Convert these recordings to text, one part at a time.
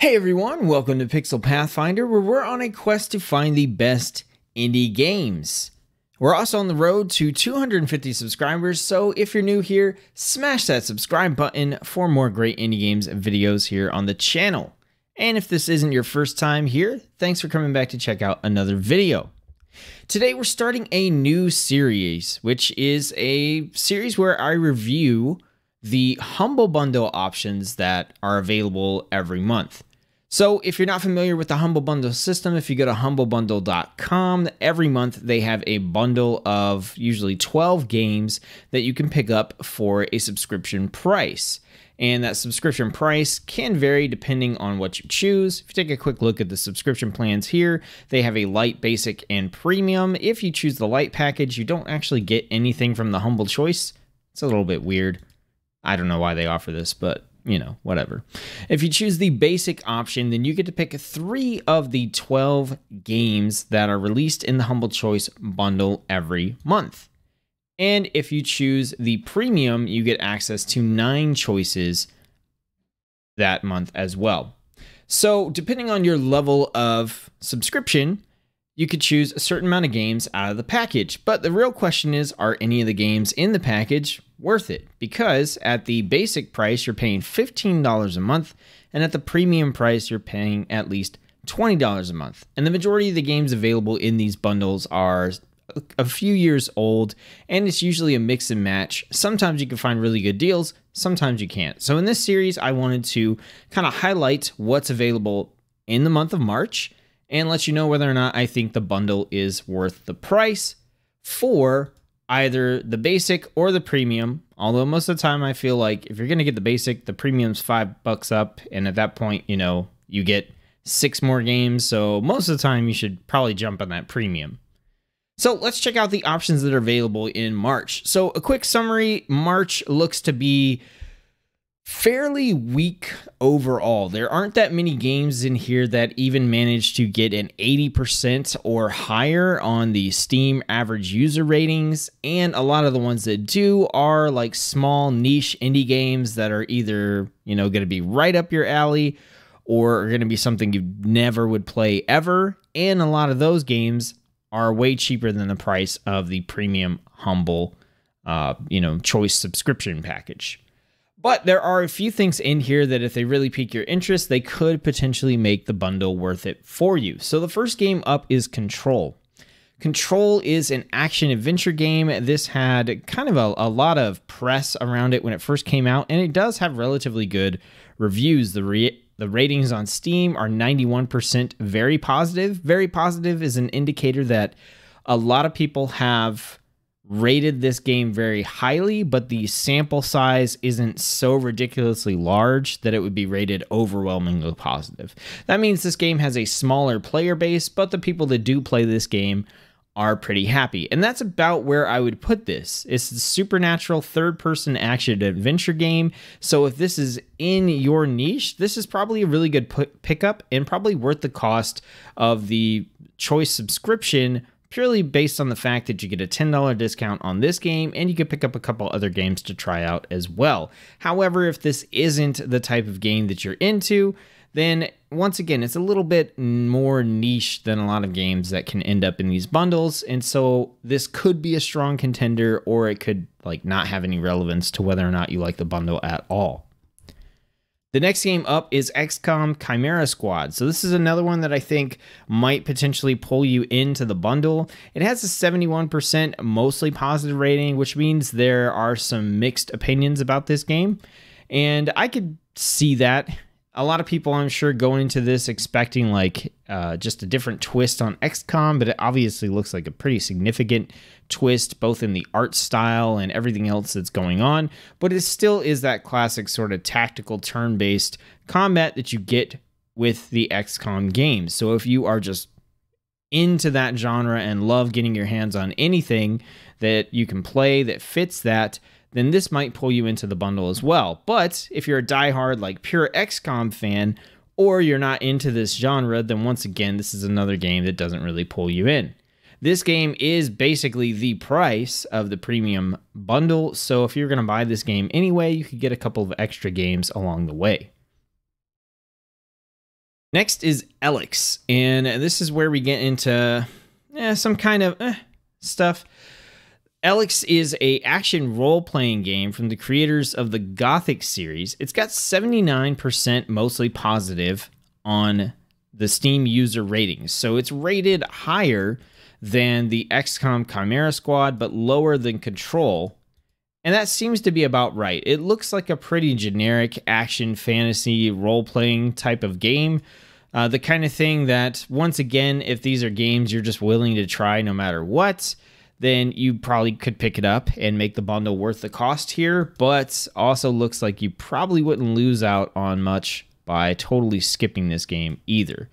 Hey everyone, welcome to Pixel Pathfinder, where we're on a quest to find the best indie games. We're also on the road to 250 subscribers, so if you're new here, smash that subscribe button for more great indie games videos here on the channel. And if this isn't your first time here, thanks for coming back to check out another video. Today we're starting a new series, which is a series where I review the Humble Bundle options that are available every month. So, if you're not familiar with the Humble Bundle system, if you go to humblebundle.com, every month they have a bundle of usually 12 games that you can pick up for a subscription price. And that subscription price can vary depending on what you choose. If you take a quick look at the subscription plans here, they have a light, basic, and premium. If you choose the light package, you don't actually get anything from the Humble Choice. It's a little bit weird. I don't know why they offer this, but you know, whatever. If you choose the basic option, then you get to pick three of the 12 games that are released in the Humble Choice bundle every month. And if you choose the premium, you get access to nine choices that month as well. So, depending on your level of subscription, you could choose a certain amount of games out of the package. But the real question is, are any of the games in the package worth it? Because at the basic price, you're paying $15 a month, and at the premium price, you're paying at least $20 a month. And the majority of the games available in these bundles are a few years old, and it's usually a mix and match. Sometimes you can find really good deals, sometimes you can't. So in this series, I wanted to kind of highlight what's available in the month of March and let you know whether or not I think the bundle is worth the price for either the basic or the premium. Although most of the time I feel like if you're going to get the basic, the premium's 5 bucks up and at that point, you know, you get 6 more games, so most of the time you should probably jump on that premium. So let's check out the options that are available in March. So a quick summary, March looks to be fairly weak overall. There aren't that many games in here that even managed to get an 80% or higher on the Steam average user ratings, and a lot of the ones that do are like small niche indie games that are either, you know, going to be right up your alley or are going to be something you never would play ever, and a lot of those games are way cheaper than the price of the premium humble uh, you know, choice subscription package. But there are a few things in here that if they really pique your interest, they could potentially make the bundle worth it for you. So the first game up is Control. Control is an action adventure game. This had kind of a, a, lot of press around it when it first came out, and it does have relatively good reviews. The re the ratings on Steam are 91% very positive. Very positive is an indicator that a lot of people have rated this game very highly, but the sample size isn't so ridiculously large that it would be rated overwhelmingly positive. That means this game has a smaller player base, but the people that do play this game are pretty happy. And that's about where I would put this. It's a supernatural third person action adventure game. So if this is in your niche, this is probably a really good pickup and probably worth the cost of the choice subscription purely based on the fact that you get a $10 discount on this game and you could pick up a couple other games to try out as well. However, if this isn't the type of game that you're into, then once again, it's a little bit more niche than a lot of games that can end up in these bundles. And so this could be a strong contender or it could like not have any relevance to whether or not you like the bundle at all. The next game up is XCOM Chimera Squad. So this is another one that I think might potentially pull you into the bundle. It has a 71% mostly positive rating, which means there are some mixed opinions about this game. And I could see that a lot of people, I'm sure, go into this expecting like uh, just a different twist on XCOM, but it obviously looks like a pretty significant twist, both in the art style and everything else that's going on. But it still is that classic sort of tactical turn based combat that you get with the XCOM games. So if you are just into that genre and love getting your hands on anything that you can play that fits that, then this might pull you into the bundle as well. But if you're a diehard, like pure XCOM fan, or you're not into this genre, then once again, this is another game that doesn't really pull you in. This game is basically the price of the premium bundle, so if you're going to buy this game anyway, you could get a couple of extra games along the way. Next is Elix, and this is where we get into eh, some kind of eh, stuff. Alex is a action role-playing game from the creators of the Gothic series. It's got 79% mostly positive on the Steam user ratings. So it's rated higher than the XCOM Chimera Squad but lower than Control. And that seems to be about right. It looks like a pretty generic action fantasy role-playing type of game. Uh, the kind of thing that, once again, if these are games you're just willing to try no matter what, then you probably could pick it up and make the bundle worth the cost here, but also looks like you probably wouldn't lose out on much by totally skipping this game either.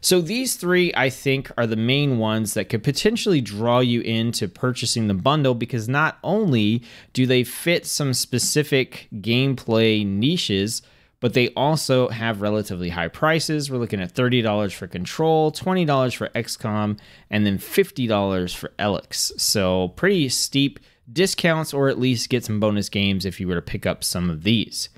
So these three, I think, are the main ones that could potentially draw you into purchasing the bundle because not only do they fit some specific gameplay niches, but they also have relatively high prices. We're looking at $30 for Control, $20 for XCOM, and then $50 for Elix. So pretty steep discounts, or at least get some bonus games if you were to pick up some of these.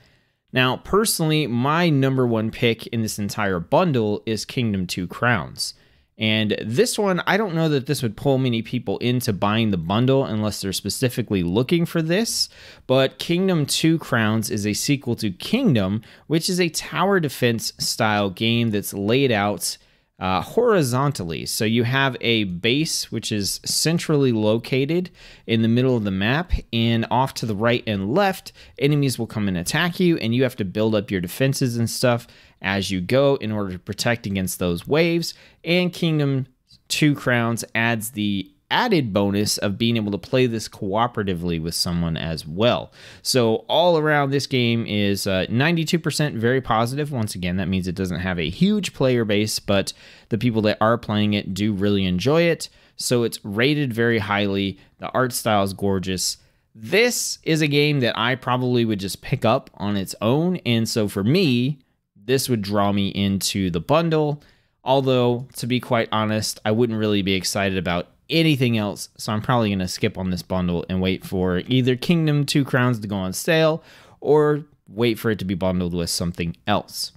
Now, personally, my number one pick in this entire bundle is Kingdom 2 Crowns. And this one, I don't know that this would pull many people into buying the bundle unless they're specifically looking for this. But Kingdom 2 Crowns is a sequel to Kingdom, which is a tower defense style game that's laid out uh, horizontally. So you have a base which is centrally located in the middle of the map, and off to the right and left, enemies will come and attack you, and you have to build up your defenses and stuff as you go in order to protect against those waves. And Kingdom Two Crowns adds the added bonus of being able to play this cooperatively with someone as well. So all around this game is 92% uh, very positive. Once again, that means it doesn't have a huge player base, but the people that are playing it do really enjoy it. So it's rated very highly. The art style is gorgeous this is a game that I probably would just pick up on its own. And so for me, this would draw me into the bundle. Although, to be quite honest, I wouldn't really be excited about anything else, so I'm probably going to skip on this bundle and wait for either Kingdom Two Crowns to go on sale or wait for it to be bundled with something else.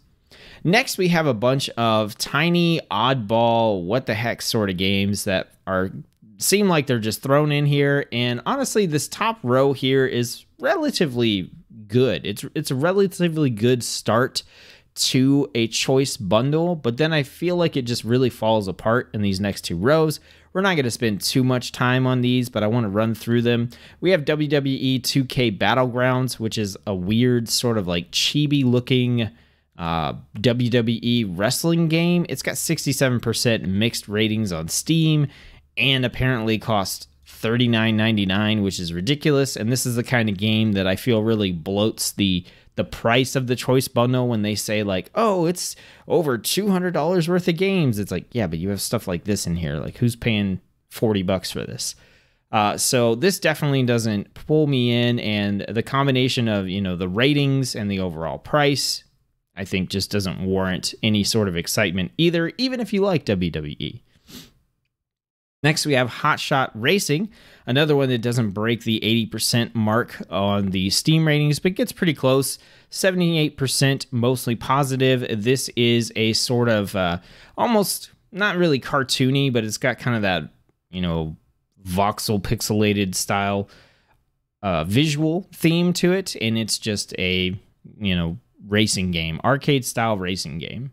Next, we have a bunch of tiny, oddball, what the heck sort of games that are seem like they're just thrown in here. And honestly, this top row here is relatively good. It's it's a relatively good start to a choice bundle, but then I feel like it just really falls apart in these next two rows we're not going to spend too much time on these, but I want to run through them. We have WWE 2K Battlegrounds, which is a weird sort of like chibi looking uh, WWE wrestling game. It's got 67% mixed ratings on Steam and apparently costs $39.99, which is ridiculous. And this is the kind of game that I feel really bloats the the price of the choice bundle when they say like, oh, it's over two hundred dollars worth of games. It's like, yeah, but you have stuff like this in here. Like, who's paying forty bucks for this? Uh, so this definitely doesn't pull me in, and the combination of you know the ratings and the overall price, I think just doesn't warrant any sort of excitement either. Even if you like WWE. Next, we have Hot Shot Racing, another one that doesn't break the 80% mark on the Steam ratings, but gets pretty close. 78% mostly positive. This is a sort of uh, almost not really cartoony, but it's got kind of that, you know, voxel pixelated style uh, visual theme to it. And it's just a, you know, racing game, arcade style racing game.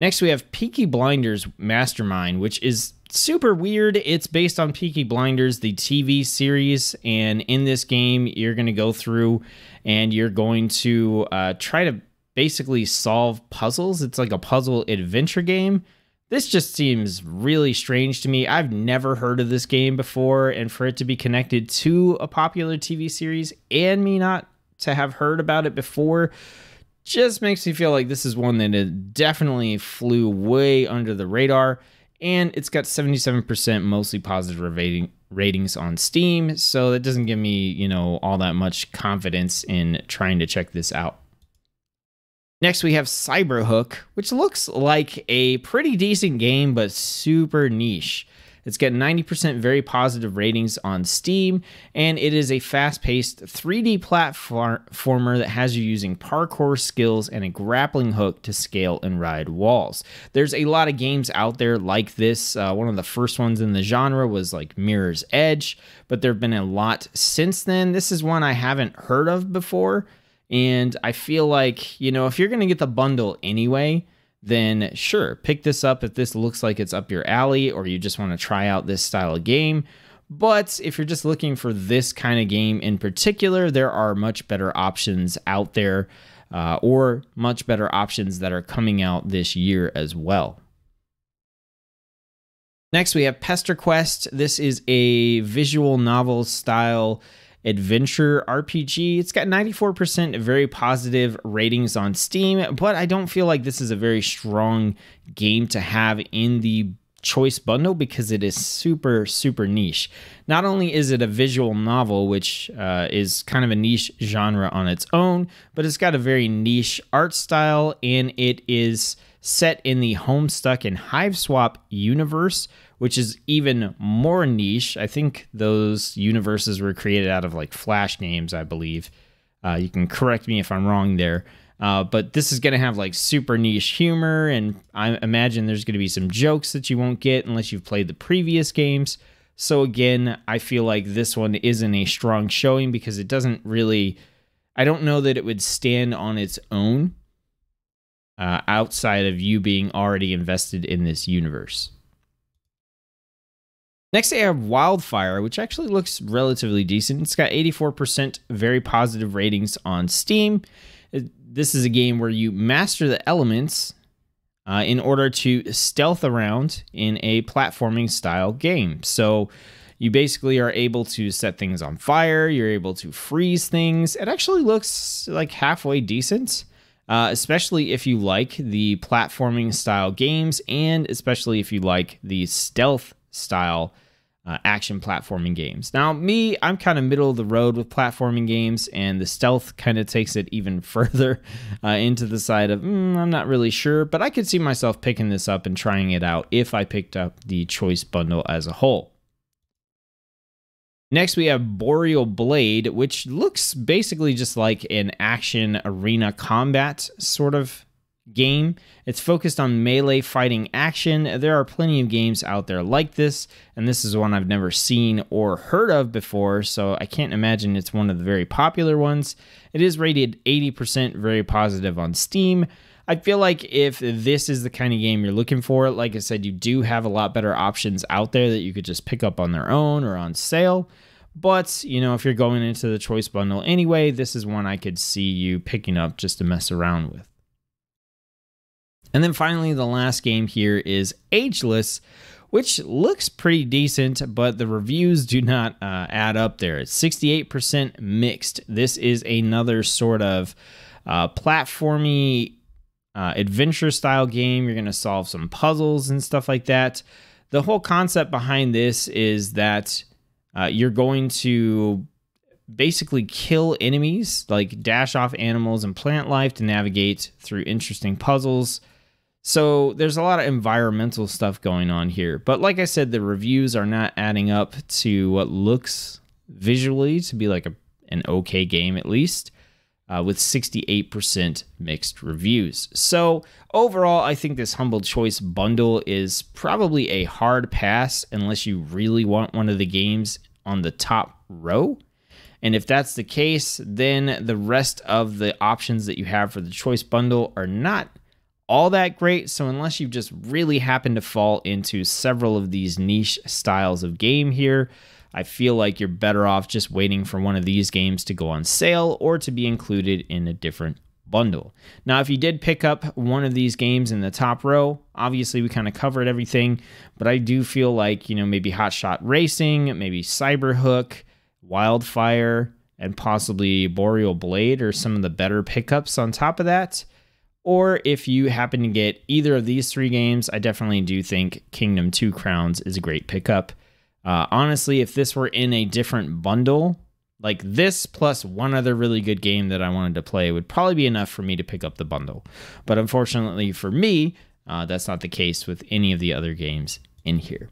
Next, we have Peaky Blinders Mastermind, which is super weird. It's based on Peaky Blinders, the TV series. And in this game, you're going to go through and you're going to uh, try to basically solve puzzles. It's like a puzzle adventure game. This just seems really strange to me. I've never heard of this game before. And for it to be connected to a popular TV series and me not to have heard about it before just makes me feel like this is one that definitely flew way under the radar and it's got 77% mostly positive rating, ratings on Steam, so that doesn't give me, you know, all that much confidence in trying to check this out. Next, we have Cyberhook, which looks like a pretty decent game, but super niche. It's got 90% very positive ratings on Steam, and it is a fast paced 3D platformer that has you using parkour skills and a grappling hook to scale and ride walls. There's a lot of games out there like this. Uh, one of the first ones in the genre was like Mirror's Edge, but there have been a lot since then. This is one I haven't heard of before. And I feel like, you know, if you're going to get the bundle anyway, then sure, pick this up if this looks like it's up your alley or you just want to try out this style of game. But if you're just looking for this kind of game in particular, there are much better options out there uh, or much better options that are coming out this year as well. Next, we have Pester Quest. This is a visual novel style adventure RPG. It's got 94% very positive ratings on Steam, but I don't feel like this is a very strong game to have in the choice bundle because it is super super niche not only is it a visual novel which uh, is kind of a niche genre on its own but it's got a very niche art style and it is set in the homestuck and hive swap universe which is even more niche. I think those universes were created out of like Flash games, I believe. Uh, you can correct me if I'm wrong there. Uh, but this is going to have like super niche humor, and I imagine there's going to be some jokes that you won't get unless you've played the previous games. So, again, I feel like this one isn't a strong showing because it doesn't really, I don't know that it would stand on its own uh, outside of you being already invested in this universe. Next, I have Wildfire, which actually looks relatively decent. It's got 84% very positive ratings on Steam. Uh, this is a game where you master the elements uh, in order to stealth around in a platforming style game. So you basically are able to set things on fire, you're able to freeze things. It actually looks like halfway decent. Uh, especially if you like the platforming style games, and especially if you like the stealth style uh, action platforming games. Now, me, I'm kind of middle of the road with platforming games, and the stealth kind of takes it even further uh, into the side of mm, I'm not really sure, but I could see myself picking this up and trying it out if I picked up the choice bundle as a whole. Next, we have Boreal Blade, which looks basically just like an action arena combat sort of game. It's focused on melee fighting action. There are plenty of games out there like this, and this is one I've never seen or heard of before, so I can't imagine it's one of the very popular ones. It is rated 80% very positive on Steam. I feel like if this is the kind of game you're looking for, like I said, you do have a lot better options out there that you could just pick up on their own or on sale. But, you know, if you're going into the choice bundle anyway, this is one I could see you picking up just to mess around with. And then finally, the last game here is Ageless, which looks pretty decent, but the reviews do not uh, add up there. It's 68% mixed. This is another sort of uh, platformy uh, adventure style game. You're going to solve some puzzles and stuff like that. The whole concept behind this is that uh, you're going to basically kill enemies, like dash off animals and plant life to navigate through interesting puzzles. So there's a lot of environmental stuff going on here. But like I said, the reviews are not adding up to what looks visually to be like a, an okay game, at least, uh, with 68% mixed reviews. So overall, I think this Humble Choice bundle is probably a hard pass unless you really want one of the games on the top row. And if that's the case, then the rest of the options that you have for the choice bundle are not all that great. So unless you just really happen to fall into several of these niche styles of game here, I feel like you're better off just waiting for one of these games to go on sale or to be included in a different bundle. Now, if you did pick up one of these games in the top row, obviously we kind of covered everything, but I do feel like, you know, maybe Hot Shot Racing, maybe Cyberhook, Wildfire, and possibly Boreal Blade are some of the better pickups on top of that. Or if you happen to get either of these three games, I definitely do think Kingdom 2 Crowns is a great pickup. Uh, honestly, if this were in a different bundle, like this plus one other really good game that I wanted to play would probably be enough for me to pick up the bundle. But unfortunately for me, uh, that's not the case with any of the other games in here.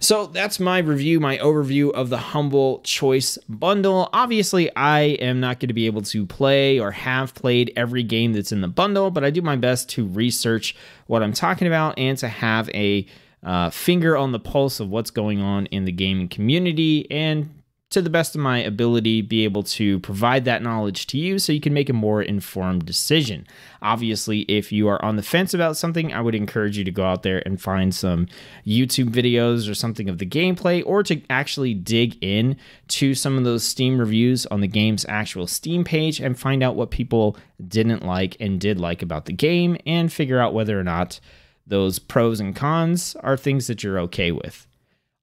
So that's my review, my overview of the Humble Choice bundle. Obviously, I am not going to be able to play or have played every game that's in the bundle, but I do my best to research what I'm talking about and to have a uh, finger on the pulse of what's going on in the gaming community and to the best of my ability, be able to provide that knowledge to you so you can make a more informed decision. Obviously, if you are on the fence about something, I would encourage you to go out there and find some YouTube videos or something of the gameplay or to actually dig in to some of those Steam reviews on the game's actual Steam page and find out what people didn't like and did like about the game and figure out whether or not those pros and cons are things that you're okay with.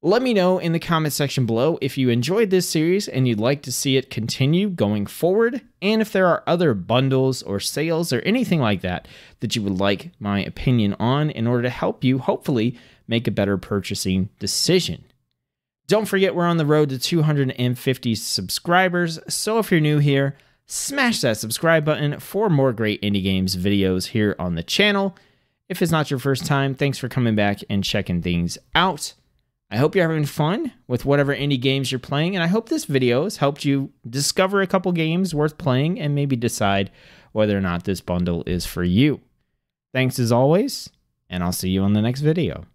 Let me know in the comment section below if you enjoyed this series and you'd like to see it continue going forward, and if there are other bundles or sales or anything like that that you would like my opinion on in order to help you hopefully make a better purchasing decision. Don't forget, we're on the road to 250 subscribers, so if you're new here, smash that subscribe button for more great indie games videos here on the channel. If it's not your first time, thanks for coming back and checking things out. I hope you're having fun with whatever indie games you're playing, and I hope this video has helped you discover a couple games worth playing and maybe decide whether or not this bundle is for you. Thanks as always, and I'll see you on the next video.